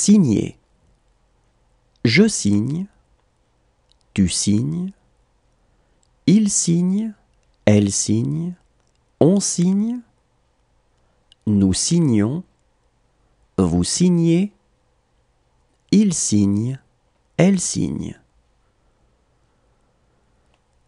Signer. Je signe. Tu signes. Il signe. Elle signe. On signe. Nous signons. Vous signez. Il signe. Elle signe.